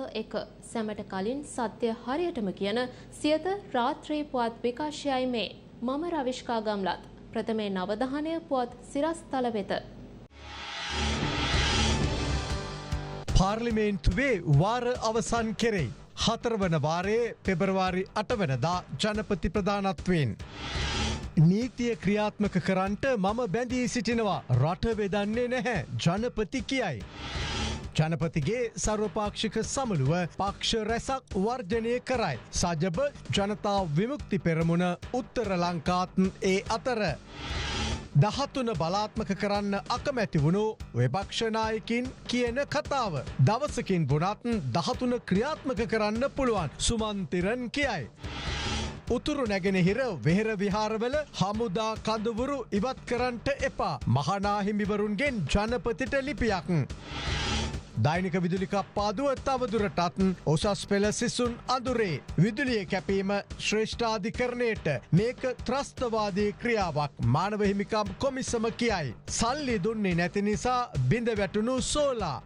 අංක 1 සැමට කලින් සත්‍ය හරියටම කියන සියත රාත්‍රී පුවත් විකාශයයි මේ මම රවිෂ්කා ගම්ලත් ප්‍රථමේ නවදහනය පුවත් සිරස්තල වෙත පාර්ලිමේන්තුවේ වාර අවසන් කෙරෙයි. හතරවන වාරයේ පෙබරවාරි අටවනදා ජනපති ප්‍රධානත්වයෙන්. නීතිය ක්‍රියාත්මක කරන්ට මම බැඳී සිටිනවා රට වෙදන්නේ නැහැ ජනපති කියයි. ජනපතිගේ සර්වපාක්ෂික සමළුව පක්ෂ රැසක් වර්ජනය කරයි. සජබ ජනතා විමුක්ති පෙරමුණ උත්තර ලංකාත්න් ඒ අතර. දහත්තුන බලාත්මක කරන්න අකමැති වුණු වෙපක්ෂනායකින් කියන කතාව. දවසකින් වුණත් දහතුන ක්‍රියාත්මක කරන්න පුළුවන් සුමන්තිරන් කියයි. උතුරු නැගෙනහිර වෙහෙර විහාරවල හමුදා කඳවුරු ඉවත් කරන්නට එපා මහනාහිමිවරුන්ගෙන් ජනපතිට ලිපියක්. දෛනික විදුලි කප්පාදුව තවදුරටත් උසස් පෙළ සිසුන් අඳුරේ විදුලිය කැපීම ශ්‍රේෂ්ඨාධිකරණයට මේක ත්‍රස්තවාදී ක්‍රියාවක් මානවහිමිකම් කොමිසම කියයි. සල්ලි දුන්නේ නැති නිසා බිඳ වැටුණු සෝලා.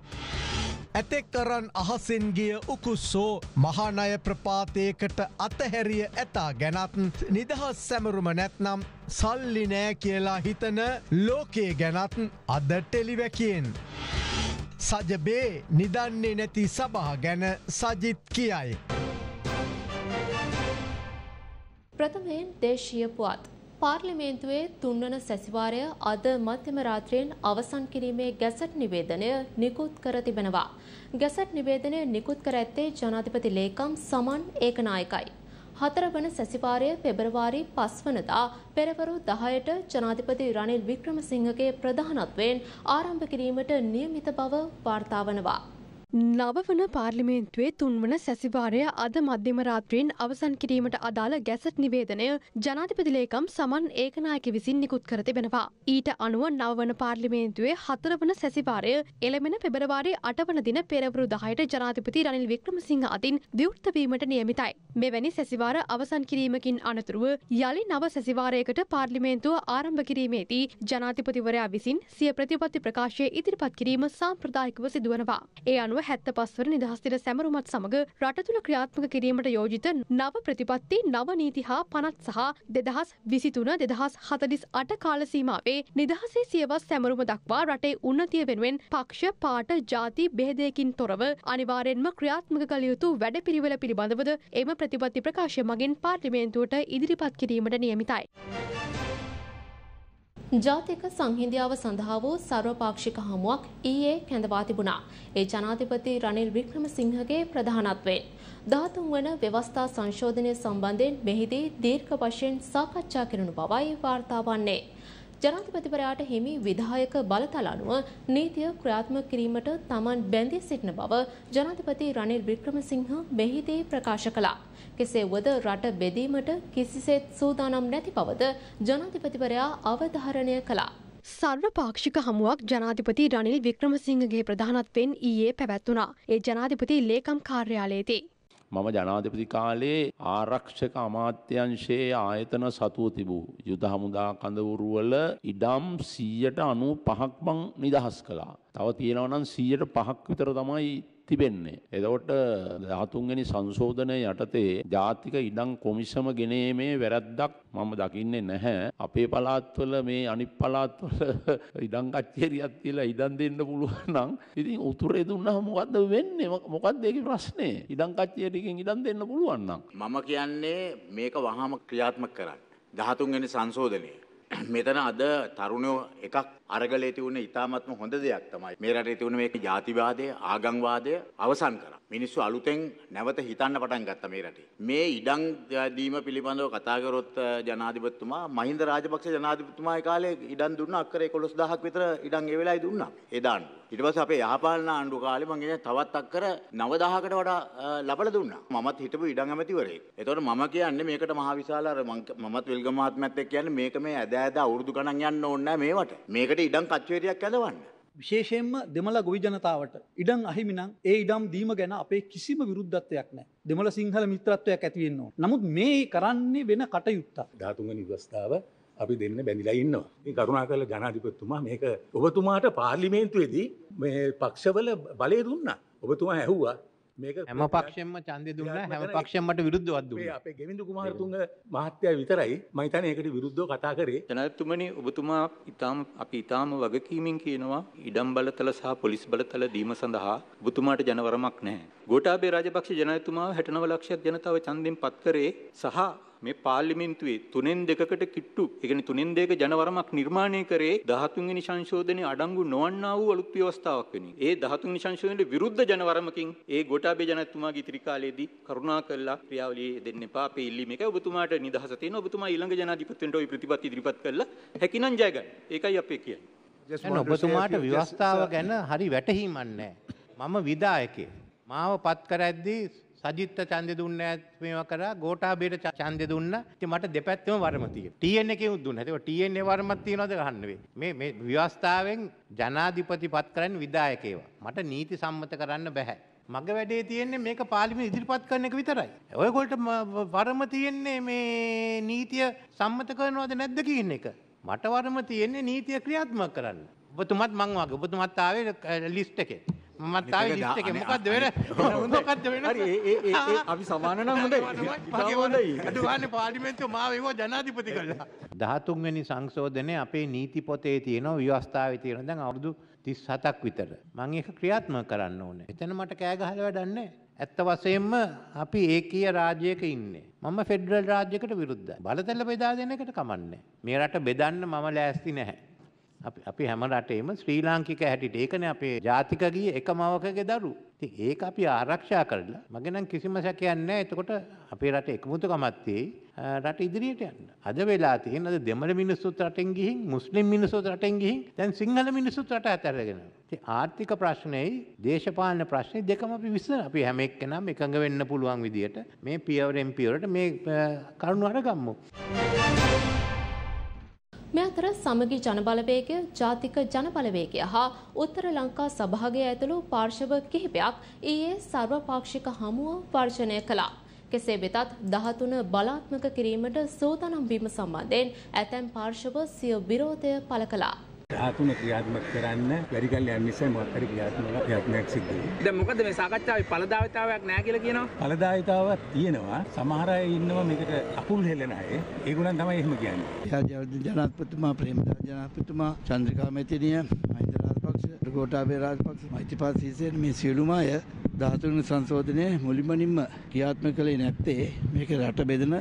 ඇතෙක් කරන් අහසින්ගිය උකුස්සෝ මහනය ප්‍රපාතයකට අතහැරිය ඇතා ගැනත් නිදහස් සැමරුම නැත්නම් සල්ලි නෑ කියලා හිතන ලෝකයේ ගැනත් අද ටෙලිවැකෙන්. සජබේ නිදන්නේ නැති සභහ ගැන සජිත් කියයි. ප්‍රථමයෙන් දේශීය පුවත්. පාර්ලිමේන්තුවේ තුන්වන සැසිවාරය අද මධ්‍යම රාත්‍රියෙන් අවසන් කිරීමේ ගැසට් නිවේදනය නිකුත් කර තිබෙනවා. ගැසට් නිවේදනය නිකුත් කර ඇත්තේ ජනාධිපති ලේකම් සමන් ඒකනායකයි. හතරවන සැසිවාරය පෙබරවාරි පස්වනදා පෙරවරු දහයට ජනාධිපති රනිල් වික්‍රමසිංහගේ ප්‍රධානත්වයෙන් ආරම්භ කිරීමට නියමිත බව වාර්තාාවනවා. නවවන පාර්ලිමේන්තුවේ තුන්වන සැසිවාරය අද මධ්‍යම රාත්‍රීන් අවසන් කිරීමට අදාළ ගැසට් නිවේදනය ජනාධිපතිලේකම් සමන් ඒකනායක විසින් නිකුත් කර තිබෙනවා. ඊට අනුව නවවන පාර්ලිමේන්තුවේ හතරවන සැසිවාරය එළමෙන පෙබරවාරි අටවන දින පෙරවරු දහයට ජනාධිපති රනිල් වික්‍රමසිංහ අතින් විවෘත්තවීමට නියමිතයි. මෙවැනි සැසිවාර අවසන් කිරීමකින් අනතුරුව යළි නව සැසිවාරයකට පාර්ලිමේන්තුව ආරම්භ කිරීමේදී ජනාධිපතිවරයා විසින් සිය ප්‍රතිපත්ති ප්‍රකාශය ඉදිරිපත් කිරීම සාම්ප්‍රදායිකව සිදුවනවා. ඒ අනුව අනුව හැත්ත පස්වර නිදහස්තිර සැමරුමත් සමඟ රටතුළ ක්‍රියාත්මක කිරීමට යෝජිත නව ප්‍රතිපත්ති නව නීති හා පනත් සහ දෙදහස් විසිතුන දෙදහස් හතලිස් අට කාලසීමාවේ නිදහසේ සියවස් සැමරුම දක්වා රටේ උන්නතිය වෙනුවෙන් පක්ෂ පාට ජාති බෙහෙදයකින් තොරව අනිවාරෙන්ම ක්‍රියාත්මක කළයුතු වැඩ පිරිවල පිළිබඳවද එම ප්‍රතිපත්ති ප්‍රකාශය මගින් පාර්ලිමේන්තුවට ඉදිරිපත් කිරීමට නියමිතයි. ජාතික සංහිඳියාව සඳහා වූ සර්වපාක්ෂික හමුවක් ඊයේ කැඳවා තිබුණා. ඒ ජනාධිපති රනිල් වික්‍රමසිංහගේ ප්‍රධානත්වයෙන් 13 වන ව්‍යවස්ථා සංශෝධනය සම්බන්ධයෙන් මෙහිදී දීර්ඝ වශයෙන් සාකච්ඡා කරන බවයි වාර්තා වන්නේ. ජනාධිපතිවරයාට හිමි විධායක බලතල අනුව නීතිය ක්‍රියාත්මක කිරීමට තමන් බැඳී සිටින බව ජනාධිපති රනිල් වික්‍රමසිංහ මෙහිදී ප්‍රකාශ කළා. කෙසේ වුවද රට බෙදීමට කිසිසේත් සූදානම් නැති බවද ජනාධිපතිවරයා අවධාරණය කළා. සර්වපාක්ෂික හමුවක් ජනාධිපති රනිල් වික්‍රමසිංහගේ ප්‍රධානත්වෙන් ඊයේ පැවැත්වුණා. ඒ ජනාධිපති ලේකම් කාර්යාලයේදී මම ජනාධිපති කාලේ ආරක්ෂක අමාත්‍යංශයේ ආයතන සතුව තිබූ යුද හමුදා කඳවුරුවල ඉඩම් 195ක් මං නිදහස් කළා. තව තියෙනවා නම් 105ක් විතර තමයි තිබෙන්නේ. එදවට ධාතුන්ගනි සංශෝධනය යටතේ ජාතික ඉඩම් කොමිසම ගෙනීමේ වැරද්දක් මම දකින්නේ නැහැ. අපේ පළාත්වල මේ අනිත් පළාත්වල ඉඩම් කච්චේරියක් තියලා ඉඩම් දෙන්න පුළුවන් නම් ඉතින් උතුරේ දුන්නා මොකද්ද වෙන්නේ? මොකද්ද ඒකේ ප්‍රශ්නේ? ඉඩම් කච්චේරියකින් ඉඩම් දෙන්න පුළුවන් නම් මම කියන්නේ මේක වහාම ක්‍රියාත්මක කරන්න. ධාතුන්ගනි සංශෝධනය මෙතන අද තරුණයෝ එකක් අරගලේ තිබුණ ඉතාමත්ම හොඳ දෙයක් තමයි මේ රටේ තිබුණ මේ ජාතිවාදය ආගම්වාදය අවසන් කරා මිනිස්සු අලුතෙන් නැවත හිතන්න පටන් ගත්තා මේ රටේ. මේ ඉඩම් දීම පිළිබඳව කතා කරොත් ජනාධිපතිතුමා මහින්ද රාජපක්ෂ ජනාධිපතිතුමාගේ කාලේ ඉඩම් දුන්නා අක්කර 11000ක් විතර ඉඩම් ඒ වෙලාවේ දුන්නා. එදා ආණ්ඩුව. ඊට පස්සේ අපේ යහපාලන ආණ්ඩුව කාලේ මම කියන්නේ තවත් අක්කර 9000කට වඩා ලබලා දුන්නා. මමත් හිටපු ඉඩම් ඇමතිවරයෙක්. ඒතකොට මම කියන්නේ මේකට මහ විශාල අර මමත් විල්ගම මහත්මයාත් එක්ක කියන්නේ මේක මේ ඇද ඇද අවුරුදු ගණන් යන්න ඕනේ නැහැ මේවට. මේකට ඉඩම් කච්චේරියක් ඇදවන්න. විශේෂයෙන්ම දෙමළ ගොවි ජනතාවට ඉඩම් අහිමිනං ඒ ඉඩම් දීම ගැන අපේ කිසිම විරුද්ධත්වයක් නෑ දෙමළ සිංහල මිත්‍රත්වයක් ඇතිවෙන්නවා. නමුත් මේ කරන්නේ වෙන කටයුත්තා. ධාතුන්ග නිවස්ථාව අපි දෙන්න බැඳිලා ඉන්නවා. මේ කරුණා කළ ජනාධිපත්තුමා මේක ඔබතුමාට පාර්ලිමේන්තුවේදී මේ පක්ෂවල බලය දුන්නා. ඔබතුමා ඇහුවා මේක හැම පක්ෂෙන්ම ඡන්දය දුන්නා හැම පක්ෂෙන්මට විරුද්ධව දුන්නා. අපේ ගෙවිඳු කුමාරතුංග මහත්තයා විතරයි මම හිතන්නේ ඒකට විරුද්ධව කතා කරේ. ජනාධිපතිතුමනි ඔබතුමා ඊටාම අපි ඊටාම වගකීමෙන් කියනවා ඉඩම් බලතල සහ පොලිස් බලතල දීම සඳහා ඔබතුමාට ජනවරමක් නැහැ. ගෝඨාභය රාජපක්ෂ ජනාධිපතිතුමාව 69 ලක්ෂයක් ජනතාව ඡන්දෙන් පත් කරේ සහ මේ පාර්ලිමේන්තුවේ තුනෙන් දෙකකට කිට්ටු ඒ කියන්නේ තුනෙන් දෙක ජනවරමක් නිර්මාණය කරේ 13 වෙනි සංශෝධනයේ අඩංගු නොවන්නා වූ අලුත් ව්‍යවස්ථාවක් වෙනි. ඒ 13 වෙනි සංශෝධනයේ විරුද්ධ ජනවරමකින් ඒ ගෝඨාභය ජනතුමාගේ ඉතිරි කාලයේදී කරුණාකරලා ක්‍රියාවලියේ දෙන්න එපා. අපේ ඉල්ලීම එකයි ඔබතුමාට නිදහස තියෙන ඔබතුමා ඊළඟ ජනාධිපතිවරට ওই ප්‍රතිපත්ති ඉදිරිපත් කළා හැකිනම් ජය ගන්න. ඒකයි අපේ කියන්නේ. ඔබතුමාට ව්‍යවස්ථාව ගැන හරි වැටහීමක් නැහැ. මම විදායකේ. මාව පත් කර ඇද්දී සජිත්ත ඡන්දෙ දුන්නේ නැත් මේවා කරා ගෝඨාභයට ඡන්දෙ දුන්නා. ඉතින් මට දෙපැත්තම වරම තියෙනවා. TN එකෙන් දුන්නා. ඒක TN ඒ වරමක් තියනවද ගහන්න වෙයි. මේ මේ ව්‍යවස්ථාවෙන් ජනාධිපති පත් කරන්නේ විධායකයව. මට නීති සම්මත කරන්න බෑ. මග වැඩේ තියෙන්නේ මේක පාලිමේ ඉදිරිපත් කරන එක විතරයි. ඔයගොල්ට වරම තියෙන්නේ මේ නීතිය සම්මත කරනවද නැද්ද කියන එක. මට වරම තියෙන්නේ නීතිය ක්‍රියාත්මක කරන්න. ඔබතුමත් මං වගේ ඔබතුමත් ආවේ ලිස්ට් එකේ. මත්තාව ලිස්ටක මොකක්ද වෙන මොකක්ද වෙන අපි සමානනම් හොඳයි අඩුවන්න පාලිමෙන්තු මාවෝ ජනාධිපති කරලා. දහතුන්වැනි සංශෝධනය අපේ නීති පොතේ තියෙනවා ව්‍යවස්ථාව තියෙන දැන් අවුදු තිස් හතක් විතර. මං ඒක ක්‍රියාත්ම කරන්න ඕනේ. එතන මට කෑගහල වැඩන්නේ. ඇත්ත වසයෙන්ම අපි ඒකීය රාජ්‍යයක ඉන්නේ. මම ෆෙඩරල් රාජ්‍යකට විරුද්ධ. බලතැල්ල බෙදා දෙන එකට කමන්නේ. මේ රට බෙදන්න මම ලෑස්ති නැහැ. අපි හැම රටේම ශ්‍රී ලාංකික හැටියට ඒකනේ අපේ ජාතික ගියේ එක මවකගේ දරු. ඉතින් ඒක අපි ආරක්ෂා කරලා මගේ නම් කිසිම සැකයක් නැහැ. එතකොට අපේ රටේ එකමුතුකමක් තියෙයි. රට ඉදිරියට යන්න. අද වෙලා තියෙන අද දෙමළ මිනිස්සුත් රටෙන් ගිහින් මුස්ලිම් මිනිස්සුත් රටෙන් ගිහින් දැන් සිංහල මිනිස්සුත් රට අතහැරගෙන. ඉතින් ආර්ථික ප්‍රශ්නේයි දේශපාලන ප්‍රශ්නේ දෙකම අපි විසඳන. අපි හැම එක්කෙනාම එකඟ වෙන්න පුළුවන් විදියට මේ පියවරෙන් පියවරට මේ කරුණු අරගමු. Thank you. මෙ අතර සමගි ජනබලවේගය ජාතික ජනබලවේගය හා උත්තර ලංකා සභාගය ඇතුළු පාර්ශව කිහිපයක් ඊයේ සර්වපාක්ෂික හමුව වර්ජනය කළා. කෙසේ වෙතත් 13 බලාත්මක කිරීමට සෝදානම් වීම සම්බන්ධයෙන් ඇතැම් පාර්ශව සිය විරෝධය පළ කළා. ධාතුන ක්‍රියාත්මක කරන්න වැඩි කල් යන නිසා මොකක් හරි ක්‍රියාත්මක ක්‍රියාත්මක සිද්ධ වෙනවා. දැන් මොකද මේ සාකච්ඡාවේ ඵලදායිතාවයක් නැහැ කියලා කියනවා? ඵලදායිතාවක් තියෙනවා. සමහර අය ඉන්නවා මේකට අකුල් හෙලන අය. ඒගොල්ලන් තමයි එහෙම කියන්නේ. ජනාධිපතිතුමා ප්‍රේමදාස ජනාධිපතිතුමා චන්ද්‍රිකා මෙතිනිය මහින්ද රාජපක්ෂ ගෝඨාභය රාජපක්ෂ මෛත්‍රීපාල සීසේන මේ සියලුම අය ධාතුන සංශෝධනයේ මුලින්ම ක්‍රියාත්මක කළේ නැත්තේ මේක රට බෙදෙන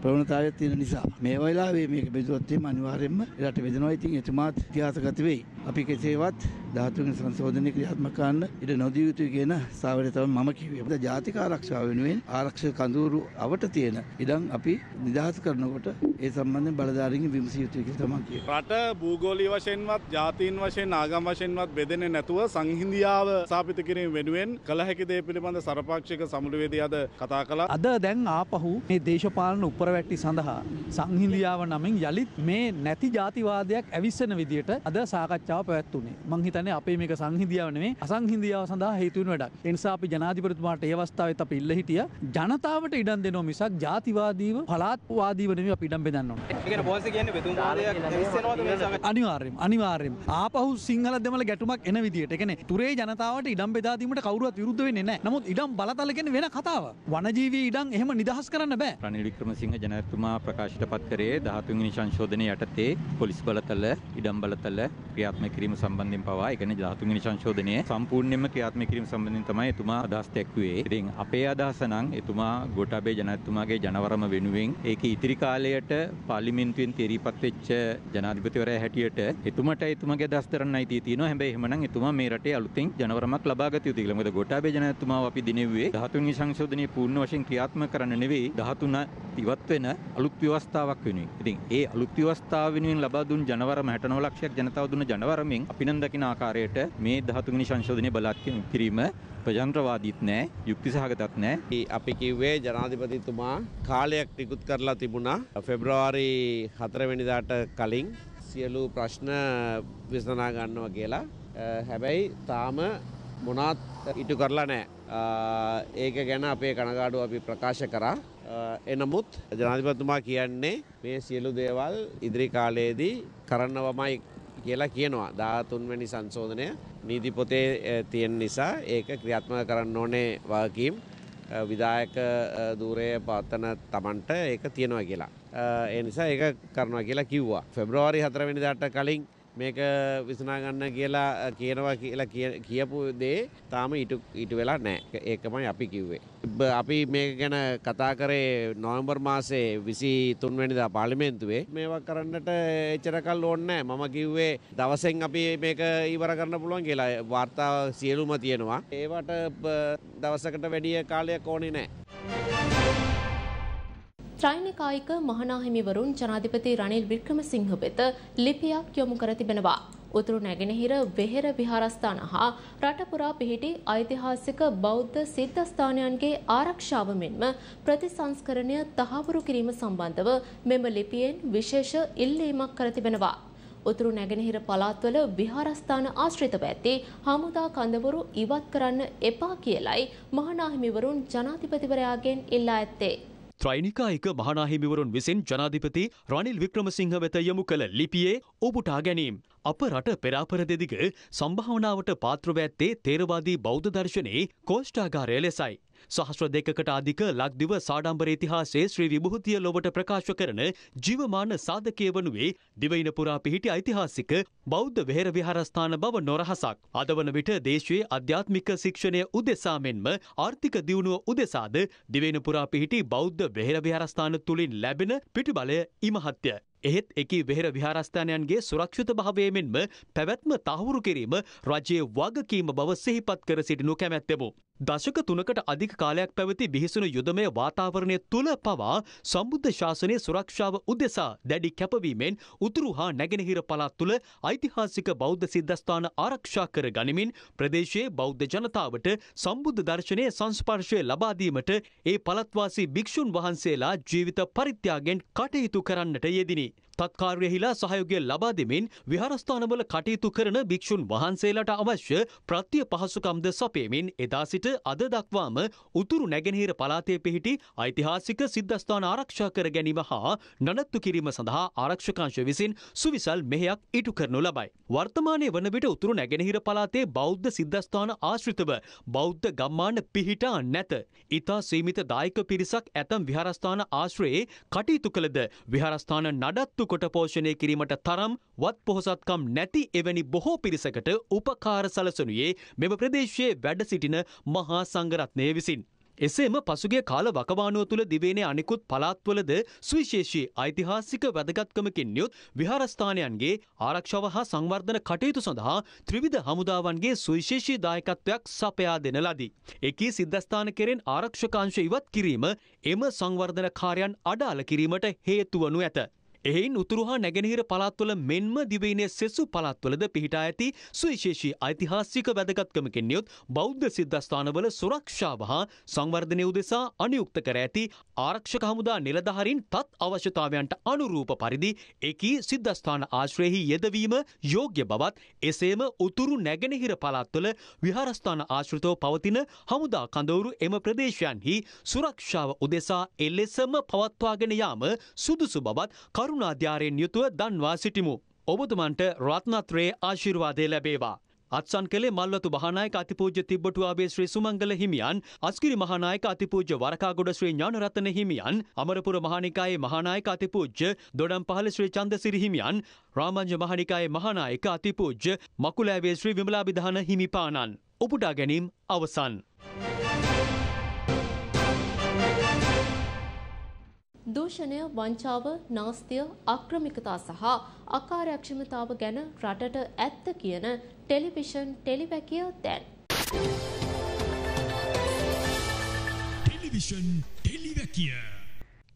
ප්‍රවණතාවයක් තියෙන නිසා මේ වෙලාවේ මේක බෙදුවොත් එහෙම අනිවාර්යයෙන්ම රට බෙදෙනවා. ඉතින් එතුමාත් ඉතිහාසගත වෙයි. අපි කෙසේවත් ධාතුන් සංශෝධනය ක්‍රියාත්මක කරන්න ඉඩ නොදිය යුතුයි කියන සාවරය තමයි මම කිව්වේ. මොකද ජාතික ආරක්ෂාව වෙනුවෙන් ආරක්ෂක කඳවුරු අවට තියෙන ඉඩම් අපි නිදහස් කරනකොට ඒ සම්බන්ධයෙන් බලධාරීන්ගෙන් විමසිය යුතුයි කියලා තමයි කියේ. රට භූගෝලීය වශයෙන්වත් ජාතීන් වශයෙන් ආගම් වශයෙන්වත් බෙදෙන්නේ නැතුව සංහිඳියාව ස්ථාපිත කිරීම වෙනුවෙන් කළ හැකි දේ පිළිබඳ සරපාක්ෂික සමුළුවේදී අද කතා කළා. අද දැන් ආපහු මේ දේශපාලන උපරවැට්ටි සඳහා සංහිඳියාව නමින් යලිත් මේ නැති ජාතිවාදයක් ඇවිස්සෙන විදියට අද සාකච්ඡාව පැවැත්වුණේ. මං හිතන්නේ කියන්නේ අපේ මේක සංහිඳියාව නෙමේ අසංහිඳියාව සඳහා හේතු වෙන වැඩක්. ඒ නිසා අපි ජනාධිපතිතුමාට ඒ අවස්ථාවෙත් අපි ඉල්ල හිටිය ජනතාවට ඉඩම් දෙනවා මිසක් ජාතිවාදීව පළාත්වාදීව නෙමෙයි අපි ඉඩම් බෙදන්න ඕනේ. ඒ කියන්නේ බොස් කියන්නේ බෙදුම් කාර්යයක් විශ්සෙනවද මේ සමග? අනිවාර්යයෙන් අනිවාර්යයෙන්. ආපහු සිංහල දෙමළ ගැටුමක් එන විදියට. ඒ කියන්නේ තුරේ ජනතාවට ඉඩම් බෙදා දීමට කවුරුවත් විරුද්ධ වෙන්නේ නැහැ. නමුත් ඉඩම් බලතල කියන්නේ වෙන කතාවක්. වනජීවී ඉඩම් එහෙම නිදහස් කරන්න බෑ. රනිල් වික්‍රමසිංහ ජනාධිපතිතුමා ප්‍රකාශයට පත් කරේ 13 වෙනි සංශෝධනයේ යටතේ පොලිස් බලතල ඉඩම් බලතල ක්‍රියාත්මක කිරීම සම්බන්ධයෙන් පවා කියන්නේ 13 වෙනි සංශෝධනයේ සම්පූර්ණයෙන්ම ක්‍රියාත්මක කිරීම සම්බන්ධයෙන් තමයි එතුමා අදහස් දක්වුවේ. ඉතින් අපේ අදහස නම් එතුමා ගෝඨාභය ජනාධිපතිතුමාගේ ජනවරම වෙනුවෙන් ඒකේ ඉතිරි කාලයට පාර්ලිමේන්තුවෙන් තීරීපත් වෙච්ච ජනාධිපතිවරයා හැටියට එතුමට එතුමාගේ අදහස් දරන්නයි තියෙනවා. හැබැයි එහෙමනම් එතුමා මේ රටේ අලුතෙන් ජනවරමක් ලබා ගත යුතුයි කියලා. මොකද ගෝඨාභය ජනාධිපතිතුමාව අපි දිනෙව්වේ 13 වෙනි සංශෝධනයේ පූර්ණ වශයෙන් ක්‍රියාත්මක කරන්න නෙවෙයි 13 ඉවත් වෙන අලුත් ව්‍යවස්ථාවක් වෙනුවෙන්. ඉතින් ඒ අලුත් ව්‍යවස්ථාව වෙනුවෙන් ලබා දුන් ජනවරම 69 ලක්ෂයක් ජනතාව දුන්න ජනවරමෙන් අපි නම් දකින ආකාරයට මේ 13 සංශෝධනය බලවත් කිරීම ප්‍රජන්ත්‍රවාදීත් නෑ යුක්ති සහගතත් නෑ. අපි කිව්වේ ජනාධිපතිතුමා කාලයක් නිකුත් කරලා තිබුණා ෆෙබ්‍රවාරි 4 වෙනිදාට කලින් සියලු ප්‍රශ්න විසඳනා ගන්නවා කියලා. හැබැයි තාම මොනවත් ඉටු කරලා නෑ. ඒක ගැන අපේ කනගාඩුව අපි ප්‍රකාශ කරා. එනමුත් ජනාධිපතිතුමා කියන්නේ මේ සියලු දේවල් ඉදිරි කාලයේදී කරන්නවමයි කියලා කියනවා. 13 වෙනි සංශෝධනය නීති පොතේ තියෙන නිසා ඒක ක්‍රියාත්මක කරන්න ඕනේ වගකීම් විදායක ධූරය පවත්තන Tamanට ඒක තියෙනවා කියලා. ඒ නිසා ඒක කරනවා කියලා කිව්වා. පෙබ්‍රවාරි 4 වෙනිදාට කලින් මේක විසනාගන්න කියලා කියනවා කියලා කියපු දේ තාම ඉටු වෙලා නෑ ඒකමයි අපි කිව්වේ. අපි මේක ගැන කතා කරේ නොවම්බර් මාසේ විසි තුන්වැනිදා පාලිමේන්තුවේ මේවා කරන්නට එච්චරකල් ඕන්නෑ මම කිව්වේ දවසෙන් අපි මේක ඉවර කරන්න පුළුවන් කියලා වාර්තා සියලුම තියෙනවා. ඒවට දවසකට වැඩිය කාලයක් ඕනේ නෑ. ත්‍රෛනිකායික මහනාහිමිවරුන් ජනාධිපති රනිල් වික්‍රමසිංහ වෙත ලිපියක් යොමු කර තිබෙනවා. උතුරු නැගෙනහිර වෙහෙර විහාරස්ථාන හා රටපුරා පිහිටි ඓතිහාසික බෞද්ධ සිද්ධස්ථානයන්ගේ ආරක්ෂාව මෙන්ම ප්‍රතිසංස්කරණය තහවුරු කිරීම සම්බන්ධව මෙම ලිපියෙන් විශේෂ ඉල්ලීමක් කර තිබෙනවා. උතුරු නැගෙනහිර පළාත්වල විහාරස්ථාන ආශ්‍රිතව ඇති හමුදා කඳවුරු ඉවත් කරන්න එපා කියලයි මහනාහිමිවරුන් ජනාධිපතිවරයාගෙන් ඉල්ලා ඇත්තේ. ත්‍රයිනිකායික මහනාහිමිවරුන් විසින් ජනාධිපති රනිල් වික්‍රමසිංහ වෙත යොමු කළ ලිපියේ ඔබුටා ගැනීම්. අප රට පෙරාපර දෙදිග සම්භාවනාවට පාත්‍රව ඇත්තේ තේරවාදී බෞද්ධ දර්ශනයේ කෝෂ්ඨාගාරය ලෙසයි. සහස්්‍ර දෙකකට අධික ලක්දිව සාඩම්බර ඉතිහාසේ ශ්‍රී විභූතිය ලොවට ප්‍රකාශ කරන ජීවමාන සාධකය වනුවේ දිවයින පුරා පිහිටි ඓතිහාසික බෞද්ධ වෙහෙර විහාරස්ථාන බව නොරහසක්. අද වන විට දේශයේ අධ්‍යාත්මික ශික්ෂණය උදෙසා මෙන්ම ආර්ථික දියුණුව උදෙසාද දිවයින පුරා පිහිටි බෞද්ධ වෙහෙර විහාරස්ථාන තුළින් ලැබෙන පිටිබලය ඉමහත්ය. එහෙත් එකී වෙහෙර විහාරස්ථානයන්ගේ සුරක්ෂිත භාවය මෙන්ම පැවැත්ම තහවුරු කිරීම රජයේ වගකීම බව සිහිපත් කර සිටිනු කැමැත්තෙමු. දශක තුනකට අධික කාලයක් පැවති බිහිසුණු යුදමය වාතාවරණය තුළ පවා සම්බුද්ධ ශාසනය සුරක්ෂාව උදෙසා දැඩි කැපවීමෙන් උතුරු හා නැගෙනහිර පළාත් තුළ ඓතිහාසික බෞද්ධ සිද්ධස්ථාන ආරක්ෂා කර ගනිමින් ප්‍රදේශයේ බෞද්ධ ජනතාවට සම්බුද්ධ දර්ශනය සංස්පර්ශය ලබාදීමට ඒ පළත්වාසී භික්‍ෂූන් වහන්සේලා ජීවිත පරිත්‍යාගෙන් කටයුතු කරන්නට යෙදිනි. තත්කාර්යෙහිලා සහයෝගය ලබා දෙමින් විහාරස්ථානවල කටයුතු කරන භික්ෂුන් වහන්සේලාට අවශ්‍ය ප්‍රත්‍ය පහසුකම්ද සපයමින් එදා සිට අද දක්වාම උතුරු නැගෙනහිර පළාතේ පිහිටි ඓතිහාසික සිද්ධස්ථාන ආරක්ෂා කර ගැනීම හා නඩත්තු කිරීම සඳහා ආරක්ෂකංශ විසින් සුවිසල් මෙහෙයක් ඉටු කරනු ලබයි. වර්තමානය වන විට උතුරු නැගෙනහිර පළාතේ බෞද්ධ සිද්ධස්ථාන ආශ්‍රිතව බෞද්ධ ගම්මාන පිහිටා නැත. ඉතා සීමිත දායක පිරිසක් ඇතම් විහාරස්ථාන ආශ්‍රයේ කටයුතු කළද විහාරස්ථාන නඩත්තු කොට පෝෂණය කිරීමට තරම් වත් පොහොසත්කම් නැති එවැනි බොහෝ පිරිසකට උපකාර සලසනුයේ මෙම ප්‍රදේශයේ වැඩ සිටින මහා සංගරත්නය විසින්. එසේම පසුගේ කාල වකවානුව තුළ දිවේනේ අනිකුත් පළාත්වලද සුවිශේෂී ඓතිහාසික වැදගත්කමකින් යුත් විහාරස්ථානයන්ගේ ආරක්ෂාව හා සංවර්ධන කටයුතු සඳහා ත්‍රිවිධ හමුදාවන්ගේ සුවිශේෂී දායකත්වයක් සපයා දෙන ලදී. එකී සිද්ධස්ථාන කෙරෙන් ආරක්ෂකාංශ ඉවත් කිරීම එම සංවර්ධන කාර්යන් අඩාල කිරීමට හේතුවනු ඇත. එහෙයින් උතුරු හා නැගෙනහිර පළාත්වල මෙන්ම දිවයිනේ සෙසු පළාත්වලද පිහිටා ඇති සුවිශේෂී ඓතිහාසික වැදගත්කමකින් යුත් බෞද්ධ සිද්ධස්ථානවල සුරක්ෂාව හා සංවර්ධනය උදෙසා අනියුක්ත කර ඇති ආරක්ෂක හමුදා නිලධාරීන් තත් අවශ්‍යතාවයන්ට අනුරූප පරිදි එකී සිද්ධස්ථාන ආශ්‍රයෙහි යෙදවීම යෝග්‍ය බවත් එසේම උතුරු නැගෙනහිර පළාත්වල විහාරස්ථාන ආශ්‍රිතව පවතින හමුදා කඳවුරු එම ප්‍රදේශයන්හි සුරක්ෂාව උදෙසා එලෙසම පවත්වාගෙන යාම සුදුසු බවත් කරුණ කරුණාධ්‍යාරයෙන් යුතුව දන්වා සිටිමු. ඔබතුමන්ට රත්නත්‍රයේ ආශිර්වාදය ලැබේවා. අත්සන් කළේ මල්වතු මහානායක අතිපූජ්‍ය තිබ්බටුවාවේ ශ්‍රී සුමංගල හිමියන්, අස්කිරි මහානායක අතිපූජ්‍ය වරකාගොඩ ශ්‍රී ඥානරත්න හිමියන්, අමරපුර මහානිකායේ මහානායක අතිපූජ්‍ය දොඩම්පහළ ශ්‍රී චන්දසිරි හිමියන්, රාමංජ මහානිකායේ මහානායක අතිපූජ්‍ය මකුලෑවේ ශ්‍රී විමලාබිධාන හිමිපාණන්. උපුටා ගැනීම අවසන්. දූෂණය, වංචාව, නාස්තිය, අක්‍රමිකතා සහ අකාර්යක්ෂමතාව ගැන රටට ඇත්ත කියන ටෙලිවිෂන් ටෙලිවැකිය දැන්. ටෙලිවිෂන් ටෙලිවැකිය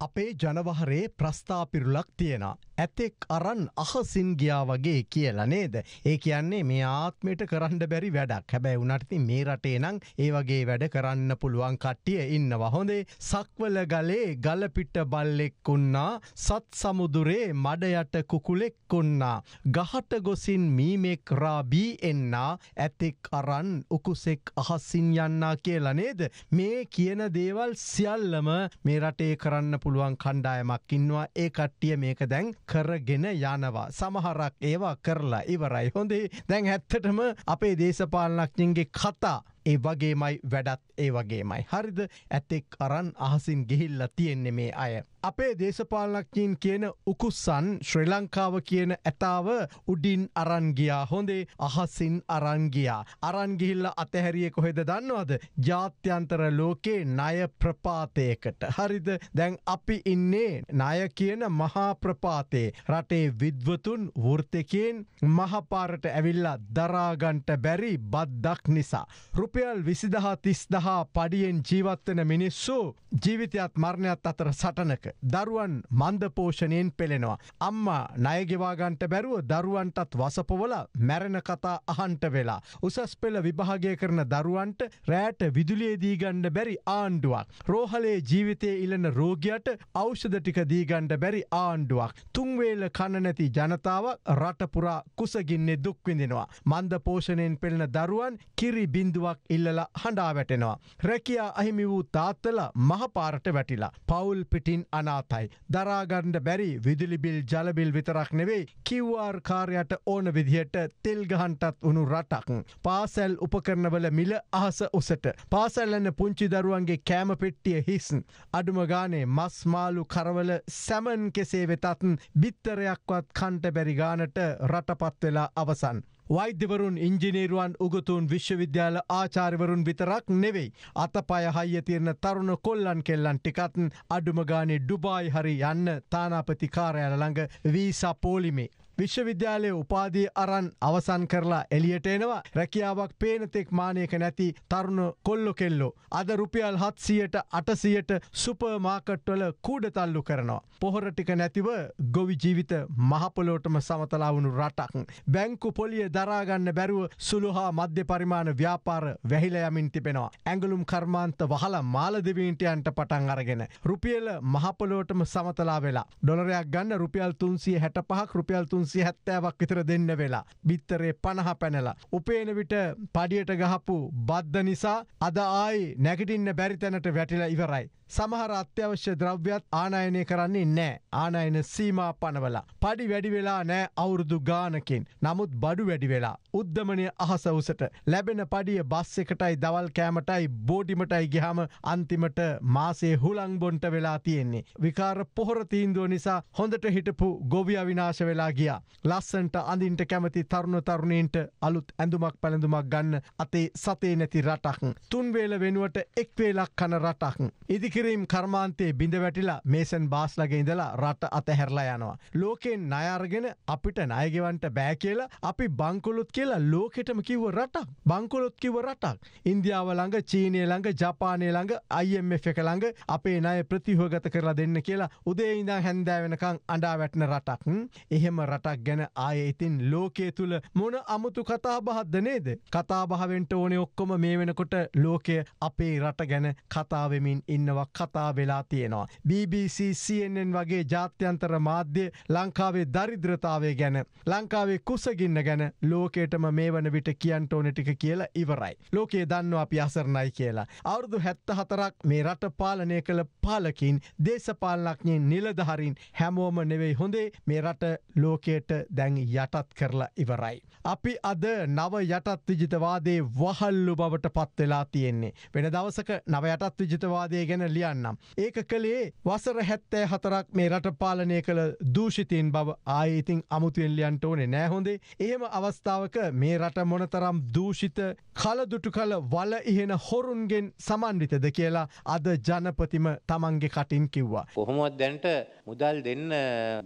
අපේ ජනවහරේ ප්‍රස්ථාපිරුලක් තියෙනවා. ඇතෙක් අරන් අහසින් ගියා වගේ කියලා නේද? ඒ කියන්නේ මේ ආත්මයට කරන්න බැරි වැඩක්. හැබැයි උනාට ඉතින් මේ රටේ නම් ඒ වගේ වැඩ කරන්න පුළුවන් කට්ටිය ඉන්නවා. හොඳේ සක්වල ගලේ ගල පිට බල්ලෙක් වුණා, සත් සමුදුරේ මඩ යට කුකුලෙක් වුණා. ගහට ගොසින් මීමෙක් රාබී එන්නා, ඇතෙක් අරන් උකුසෙක් අහසින් යන්නා කියලා නේද? මේ කියන දේවල් සියල්ලම මේ රටේ කරන්න පුළුවන් කණ්ඩායමක් ඉන්නවා. ඒ කට්ටිය මේක දැන් කරගෙන යනවා. සමහරක් ඒවා කරලා ඉවරයි. හොඳේ දැන් ඇත්තටම අපේ දේශපාලනඥන්ගේ කතා ඒ වගේමයි වැඩත් ඒ වගේමයි. හරිද ඇතෙක් අරන් අහසින් ගිහිල්ල තියෙන්නේ මේ අය. අපේ දේශපාලනක්ඥීන් කියන උකුස්සන් ශ්‍රී ලංකාව කියන ඇතාව උඩින් අරන්ගියා හොඳේ අහසින් අරංගියා. අරන්ගිහිල්ල අතහැරිය කොහෙද දන්නවද. ජාත්‍යන්තර ලෝකේ නය ප්‍රපාතයකට. හරිද දැන් අපි ඉන්නේ නය කියන මහා ප්‍රපාතේ. රටේ විද්වතුන් වෘර්තකයෙන් මහපාරට ඇවිල්ලා දරාගන්ට බැරි බද්දක් නිසා. රුපියල් විසිදහ තිස්දහ හා පඩියෙන් ජීවත්වන මිනිස්සු ජීවිතයත් මරණයත් අතර සටනක. දරුවන් මන්දපෝෂණයෙන් පෙළෙනවා. අම්මා නයගෙවාගන්ට බැරුව දරුවන්ටත් වසපොවල මැරණ කතා අහන්ට වෙලා. උසස් පෙළ විභාගය කරන දරුවන්ට රෑට විදුලියේදීගණ්ඩ බැරි ආණ්ඩුවක්. රෝහලේ ජීවිතය ඉලන රෝගයට අෞෂධ ටික දීගණ්ඩ බැරි ආණ්ඩුවක්. තුන්වේල කණනැති ජනතාව රටපුරා කුසගින්නේ දුක්විඳෙනවා. මන්ද පෝෂණයෙන් පෙළෙන දරුවන් කිරි බිඳුවක් ඉල්ලලා හඬා වැටෙනවා. රැකියා අහිමි වූ තාත්තලා මහපාරට වැටිලා. පවුල් පිටින් අනාතයි. දරාගණ්ඩ බැරි විදුලිබිල් ජලබිල් විතරක් නෙවෙයි කිව්වාර් කාරයට ඕන විදිහට තෙල්ගහන්ටත් වුණු රටක්. පාසැල් උපකරණවල මිල අහස උසට. පාසැල්ලන්න පුංචි දරුවන්ගේ කෑම පෙට්ටිය හිස්න්. අඩුම ගානේ මස් මාලු කරවල සැමන් කෙසේ වෙතත්න් බිත්තරයක්වත් කණ්ට බැරිගානට රටපත් වෙලා අවසන්. වෛද්‍යවරුන් ඉංජිනේරුවන් උගතුන් විශ්වවිද්‍යාල ආචාර්වරුන් විතරක් නෙවෙයි. අතපය හයියතිරණ තරුණ කොල්ලන් කෙල්ලන් ටිකත්න් අඩුමගානේ ඩුබායි හරි යන්න තානාපති කාරයාල ළඟ වීසා පෝලිමේ. විශ්වවිද්‍යාලය උපාදී අරන් අවසන් කරලා එලියට එනවා රැකියාවක් පේනතෙක් මානයක නැති තරුණ කොල්ලො කෙල්ලෝ. අද රුපියල් හත්සියට අටසියට සුපර්මාකට්වල කූඩ තල්ලු කරනවා. පොහොරටික නැතිව ගොවි ජීවිත මහපොලෝටම සමතලාවුණු රටක්. බැංකු පොලිය දරාගන්න බැරුව සුළුහා මධ්‍ය පරිමාණ ව්‍යාපාර වැහිලයමින් තිබෙනවා. ඇඟලුම් කර්මාන්ත වහලා මාලදවීන්ටයන්ට පටන් අරගෙන. රුපියල මහපොලෝටම සමතලා වෙලා. ඩොලරයක් ගන්න රුපියල් තුන්සිය හැට පහක් රුපියල් තුන්සි පන්සි හැත්තෑවක් විතර දෙන්න වෙලා. බිත්තරේ පණහ පැනලා. උපේන විට පඩියට ගහපු බද්ධ නිසා අද ආයි නැගටින්න බැරිතැනට වැටිලා ඉවරයි. සමහර අත්‍යවශ්‍ය ද්‍රව්‍යත් ආනයනය කරන්නේ නෑ ආනයන සීමා පනවලා. පඩි වැඩිවෙලා නෑ අවුරුදු ගානකින් නමුත් බඩු වැඩිවෙලා. උද්ධමනය අහසවසට ලැබෙන පඩිය බස් එකටයි දවල් කෑමටයි බෝඩිමටයි ගහම අන්තිමට මාසේ හුළං බොන්ට වෙලා තියෙන්නේ. විකාර පොහොර තීන්දුව නිසා හොඳට හිටපු ගොවිය විනාශ වෙලා ගියා. ලස්සන්ට අඳින්ට කැමති තරුණ තරුණීන්ට අලුත් ඇඳුමක් පැළඳුමක් ගන්න අතේ සතේ නැති රටක්. තුන්වේල වෙනුවට එක්වේලක් කන රටක්. ඉදික කිරීම් කර්මාන්තයේ බිඳ වැටිලා මේසන් බාස්ලගේ ඉඳලා රට අතහැරලා යනවා. ලෝකෙන් නයාර්ගෙන අපිට නයගෙවන්ට බෑ කියලා අපි බංකොලොත් කියලා ලෝකෙටම කිව රටක් බංකොලොත් කිව රටක්. ඉන්දියාව ළඟ චීනය ළඟ ජපානය ළඟ අයිF එක ළඟ අපේ නය ප්‍රතිහෝගත කරලා දෙන්න කියලා උදේ ඉඳා හැන්දෑ වෙනකං අඩා වැටන රටක්. එහෙම රටක් ගැන ආය ඉතින් ලෝකේ තුළ මොන අමුතු කතාබහද්ද නේද. කතාබහවෙන්ට ඕනේ ඔක්කොම මේ වෙනකොට ලෝකය අපේ රට ගැන කතාවෙමින් ඉන්නවක්. ගොඩක් කතා වෙලා තියෙනවා. BBC CNN වගේ ජාත්‍යන්තර මාධ්‍ය ලංකාවේ දරිද්‍රතාවය ගැන ලංකාවේ කුසගින්න ගැන ලෝකේටම මේ වන විට කියන්ට ඕනෙටික කියලා ඉවරයි. ලෝකයේ දන්න අපි අසරණයි කියලා. අවුරුදු හැත්ත හතරක් මේ රට පාලනය කළ පාලකින් දේශපාලනක්ඥින් නිලධහරින් හැමෝම නෙවෙයි හොඳේ මේ රට ලෝකයට දැන් යටත් කරලා ඉවරයි. අපි අද නව යටත් විජිතවාදේ වහල්ලු බවට පත්වෙලා තියෙන්නේ. වෙන දවසක නව යටත් විජිතවාදය ගැන ලිය ලියන්නම්. ඒක කළේ වසර හැත්තෑ හතරක් මේ රට පාලනය කළ දූෂිතීන් බව ආයඉතින් අමුතුවෙන් ලියන්ට ඕනේ නෑහොඳේ ඒම අවස්ථාවක මේ රට මොනතරම් දූෂිත කලදුටු කල වල ඉහෙන හොරුන්ගෙන් සමන්විතද කියලා අද ජනපතිම තමන්ගේ කටින් කිව්වා. කොහොමොත් දැන්ට මුදල් දෙන්න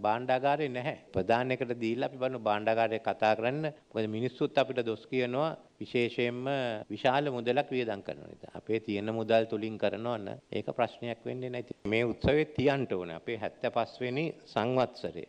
බාණ්ඩාගාරය නැහැ ප්‍රධානකට දීල් අපි බලන්න බාණ්ඩාගාරය කතා කරන්න මිනිස්සුත් අපිට දොස් කියනවා විශේෂයෙන්ම විශාල මුදලක් වියදම් කරන නිසා අපේ තියෙන මුදල් තුලින් කරනවන ඒක ප්‍රශ්නයක් වෙන්නේ නැති. මේ උත්සවයේ තියන්න ඕනේ අපේ 75 වෙනි සංවත්සරය.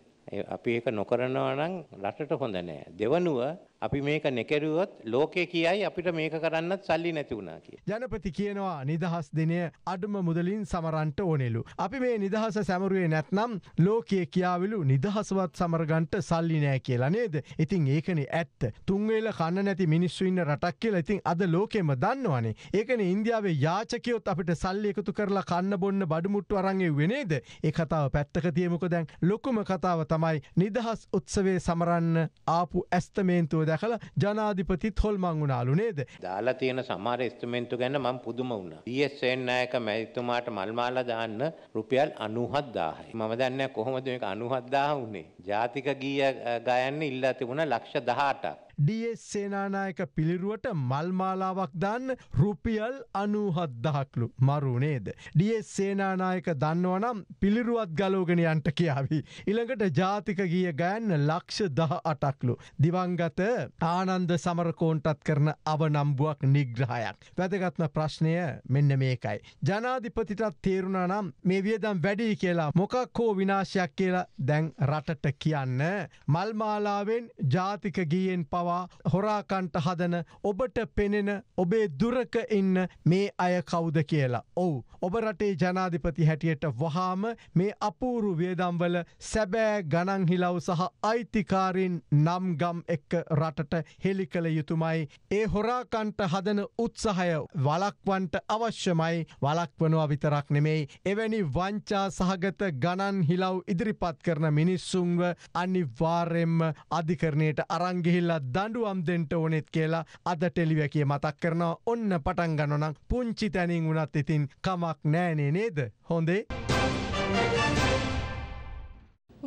අපි ඒක නොකරනවා නම් රටට හොඳ නෑ. දෙවනුව අපි මේක නෙකරුවොත් ලෝකේ කියයි අපිට මේක කරන්නත් සල්ලි නැති වුණා කිය. ජනපති කියනවා නිදහස් දිනය අඩුම මුදලින් සමරන්ට ඕනෙලු. අපි මේ නිදහස සැමරුවේ නැත්නම් ලෝකයේ කියාවිලු නිදහසවත් සමරගන්ට සල්ලි නෑ කියලා නේද. ඉතින් ඒකන ඇත්ත. තුන්වෙල කන්න නැති මිනිස්සු ඉන්න රටක් කියලා ඉතින් අද ලෝකෙම දන්නවනේ. ඒකන ඉන්දියාවේ යාචකයොත් අපිට සල්ලි එකතු කරලා කන්න බොන්න බඩමුට්ටු අරන්ගේ වෙනේද. ඒ කතාව පැත්තක තියමුක දැන් ලොකුම කතාව තමයි නිදහස් උත්සවේ සමරන්න ආපු ඇස්තමේන්තුව දැකලා ජනාධිපතිත් හොල්මන් වුණාලු නේද? දාලා තියෙන සමහර ඉස්තුමෙන්තු ගැන මම පුදුම වුණා. DSN නායක මැතිතුමාට මල් මාලා දාන්න රුපියල් 97000යි. මම දන්නේ කොහොමද මේක 97000 උනේ. ජාතික ගීය ගයන්න ඉල්ලා තිබුණා ලක්ෂ 18ක්. ඩස් සේනානායක පිළිරුවට මල්මාලාවක් දන්න රුපියල් අනූහත් දහක්ලු මරු නේද. ඩස් සේනානායක දන්නවනම් පිළිරුවත් ගලෝගෙනයන්ට කියාවී. ඉළඟට ජාතික ගිය ගෑන්න ලක්ෂ දහ අටක්ලු. දිවංගත ආනන්ද සමරකෝන්ටත් කරන අවනම්බුවක් නිග්‍රහයක්. වැදගත්ම ප්‍රශ්නය මෙන්න මේකයි. ජනාධිපතිටත් තේරුණා නම් මේ වියදම් වැඩි කියලා මොකක් හෝ විනාශයක් කියලා දැන් රටට කියන්න. මල්මාලාවෙන් ජාතික ගියෙන් පව පවා හොරාකන්ට හදන ඔබට පෙනෙන ඔබේ දුරක ඉන්න මේ අය කවුද කියලා. ඔවු ඔබ රටේ ජනාධිපති හැටියට වහාම මේ අපූරු වියදම්වල සැබෑ ගණංහිලව් සහ අයිතිකාරින් නම්ගම් එක්ක රටට හෙළි කළ යුතුමයි. ඒ හොරාකන්ට හදන උත්සහය වලක්වන්ට අවශ්‍යමයි වලක්වනවා විතරක් නෙමෙයි. එවැනි වංචා සහගත ගණන් හිලව් ඉදිරිපත් කරන මිනිස්සුන්ව අනිවාර්යෙන්ම අධිකරණයට අරංගිහිල්ලත් දඩුවම් දෙන්ට ඕනෙත් කියලා අද ටෙලිවැකිය මතක් කරනවා ඔන්න පටන්ගනනම් පුංචි තැනින් වනත් ඉතින් කමක් නෑනේ නේද හොඳේ.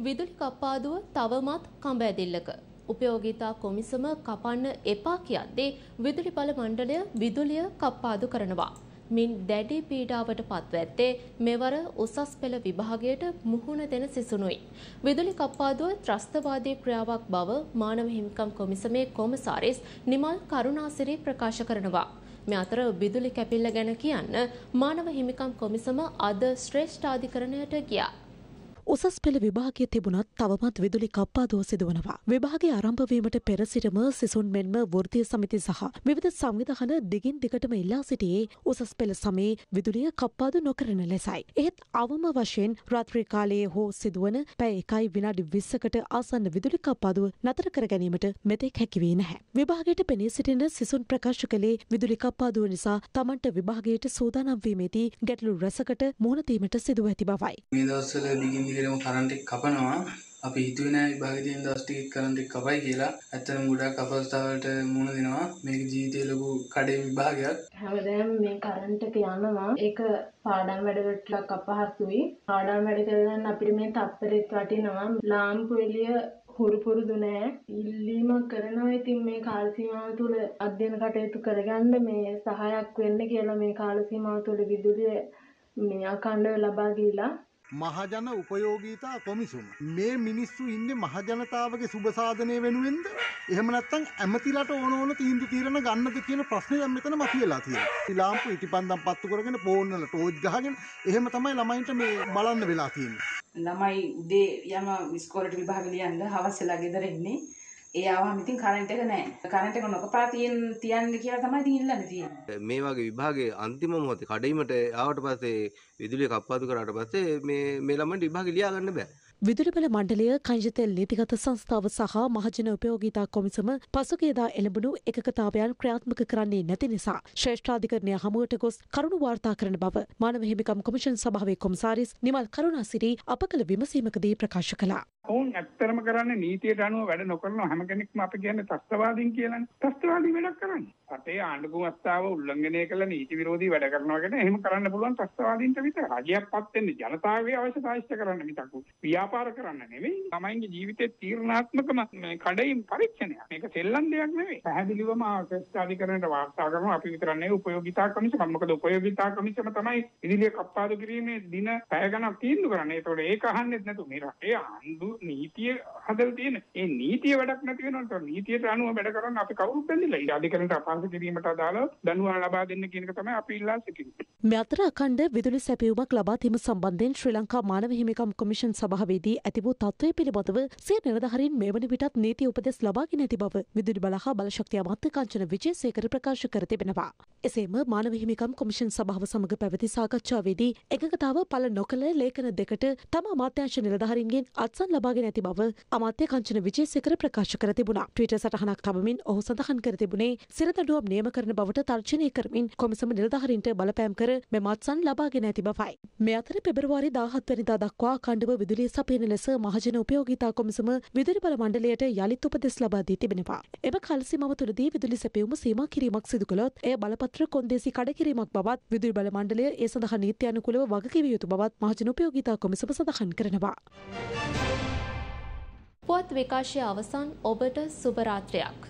විදුලි කප්පාදුව තවමත් කඹඇදිල්ලක. උපයෝගිතා කොමිසම කපන්න එපා කියද්දේ විදුලි බල මණ්ඩලය විදුලිය කප්පාදු කරනවා. මින් දැඩි පීඩාවට පත්ව ඇත්තේ මෙවර උසස් පෙළ විභාගයට මුහුණ දෙන සිසුනුයි. විදුලි කප්පාදුව ත්‍රස්තවාදී ක්‍රියාවක් බව මානව හිමිකම් කොමිසමේ කොමසාරිස් නිමල් කරුණාසිරි ප්‍රකාශ කරනවා. මේ අතර විදුලි කැපිල්ල ගැන කියන්න මානව හිමිකම් කොමිසම අද ශ්‍රේෂ්ඨාධිකරණයට ගියා. උසස් පෙළ විභාගය තිබුණත් තවමත් විදුලි කප්පාදුව සිදුවනවා. විභාගය ආරම්භවීමට පෙර සිටම සිසුන් මෙන්ම වෘත්තීය සමිති සහ විවිධ සංවිධාන දිගින් දිගටම ඉල්ලා සිටියේ උසස් පෙළ සමයේ විදුලිය කප්පාදු නොකරන ලෙසයි. එහෙත් අවම වශයෙන් රාත්‍රී කාලයේ හෝ සිදුවන පැය එකයි විනාඩි 20කට ආසන්න විදුලි කප්පාදුව නතර කර ගැනීමට මෙතෙක් හැකි වී නැහැ. විභාගයට පෙනී සිටින සිසුන් ප්‍රකාශ කළේ විදුලි කප්පාදුව නිසා තමන්ට විභාගයට සූදානම් වීමේදී ගැටලු රැසකට මුහුණ දීමට සිදුව ඇති බවයි. මේ දවස්වල දිගින් දිගට දිගටම කරන්ට් එක කපනවා අපි හිතුවේ නෑ විභාගෙ තියෙන දවස් ටිකෙත් කරන්ට් එක කපයි කියලා. ඇත්තටම ගොඩාක් අපහසුතාවලට මුහුණ දෙනවා. මේක ජීවිතේ ලොකු කඩේ විභාගයක්. හැමදාම මේ කරන්ට් එක යනවා. ඒක පාඩම් වැඩවලට ටිකක් අපහසුයි. පාඩම් වැඩ කරගන්න අපිට මේ තත්පරෙත් වටිනවා. ලාම්පු එළිය හුරුපුරුදු නෑ ඉල්ලීමක් කරනවා ඉතින් මේ කාලසීමාව තුළ අධ්‍යයන කටයුතු කරගන්න මේ සහයක් වෙන්න කියලා මේ කාලසීමාව තුළ විදුලිය මේ අකණ්ඩව ලබා දීලා මහජන උපයෝගීතා කොමිසුම. මේ මිනිස්සු ඉන්න මහජනතාවගේ සුභසාධනය වෙනුවෙන්ද. එහමනත්තන් ඇමතිලට ඕනෝන තීන්දු තීරණ ගන්නද කියන ප්‍රශ්නය මෙතන මතියලා තිය. ලාම්පු ඉටි පන්දම් පත්තු කරගෙන පෝන්නල ටෝජ් ගහගෙන එහෙම තමයි ළමයින්ට මේ බලන්න වෙලා තියන්න. ළමයි උදේ යම විස්කෝලට විභාගලියන්ද හවස්සලා ගෙදරෙන්නේ. ඒයාම ඉතින් කරන්ට එක නෑ කරන්ට එක නොකපා තියෙන් තියන්න කියලා තමයි තිල්ලන්න තියෙන මේ වගේ විභාගේ අන්තිම මොහොතේ කඩීමට ආවට පස්සේ විදුලිය කප්පාදු කරාට පස්සේ මේ මේ ළමන්ට විභාගේ ලියා ගන්න බෑ විදුලිබල මණ්ඩලය කංජතෙල් නීතිගත සංස්ථාව සහ මහජන උපයෝගීතා කොමිසම පසුගියදා එළඹුණු එකකතාවයන් ක්‍රියාත්මක කරන්නේ නැති නිසා ශ්‍රේෂ්ඨාධිකරණය හමුවට ගොස් කරුණු වාර්තා කරන බව මානව හිමිකම් කොමිෂන් සභාවේ කොමසාරිස් නිමල් කරුණාසිරි අප කළ විමසීමකදී ප්‍රකාශ කළා. ඔවුන් ඇත්තරම කරන්නේ නීතියට අනුව වැඩ නොකරන හැම කෙනෙක්ම අපි කියන්නේ ත්‍ස්තවාදීන් කියලානේ. ත්‍ස්තවාදී වැඩක් කරන්නේ. රටේ ආණ්ඩු ගුමස්ථාව උල්ලංඝනය කළ නීති විරෝධී වැඩ කරනවා කියන එහෙම කරන්න පුළුවන් ත්‍රස්තවාදීන්ට විතර අඩියක්පත් වෙන්න ජනතාවගේ අවශ්‍ය සාහිත්‍ය කරන්න මිසක් ව්‍යාපාර කරන්න නෙවෙයි තමයිගේ ජීවිතේ තීරණාත්මකම කඩයින් පරීක්ෂණයක් මේක සෙල්ලම් දෙයක් නෙවෙයි පැහැදිලිවම ආකර්ෂාධිකරණයට වාර්තා කරනවා අපි විතරන්නේ උපයෝගිතා කමිෂන් මොකද උපයෝගිතා කමිෂන තමයි විදුලිය කප්පාදු කිරීමේ දින පැය ගණක් තීන්දුව කරන්නේ ඒතකොට ඒක අහන්නෙත් නැතුව මේ රටේ ආණ්ඩු නීතිය හදලා තියෙන ඒ නීතිය වැඩක් නැති වෙනකොට නීතියට අනුව වැඩ කරන්න අපි කවුරුත් බැඳිලා ඒ අධිකරණයට අපහසු අවශ්‍ය කිරීමට අදාළ දනුවන් ලබා දෙන්න කියනක තමයි අපි ඉල්ලා සිටින්නේ. මේ අතර අඛණ්ඩ විදුලි සැපයුමක් ලබා දීම සම්බන්ධයෙන් ශ්‍රී ලංකා මානව හිමිකම් කොමිෂන් සභාවේදී ඇති වූ තත්ත්වය පිළිබඳව සිය නිලධාරීන් මෙවන විටත් නීති උපදෙස් ලබාගෙන ඇති බව විදුලි බල හා බලශක්තිය අමාත්‍ය කාංචන විජේසේකර ප්‍රකාශ කර තිබෙනවා. එසේම මානව හිමිකම් කොමිෂන් සභාව සමග පැවති සාකච්ඡාවේදී එකඟතාව පළ නොකළ ලේඛන දෙකට තම අමාත්‍යංශ නිලධාරීන්ගෙන් අත්සන් ලබාගෙන ඇති බව අමාත්‍ය කාංචන විජේසේකර ප්‍රකාශ කර තිබුණා. ට්විටර් සටහනක් තබමින් ඔහු සඳහන් කර තිබුණේ සිරතට දඩුවම් නියම කරන බවට තර්ජනය කරමින් කොමිසම නිලධහරින්ට බලපෑම් කර මෙම අත්සන් ලබාගෙන ඇති බවයි. මේ අතර පෙබරවාරි දාහත්වනිදා දක්වා කණ්ඩව විදුලිය සපයන ලෙස මහජන උපයෝගිතා කොමිසම විදුලි බල මණ්ඩලයට යළිත් උපදෙස් ලබා දී තිබෙනවා. එම කල්සිමව තුළදී විදුලි සැපයුම සීමා කිරීමක් සිදුකළොත් එය බලපත්‍ර කොන්දේසි කඩකිරීමක් බවත් විදුලි බල මණ්ඩලය ඒ සඳහා නීත්‍යානුකූලව වගකිව යුතු බවත් මහජනෝපයෝගිතා කොමිසම සඳහන් කරනවා. පුවත් විකාශය අවසන් ඔබට සුබරාත්‍රයක්.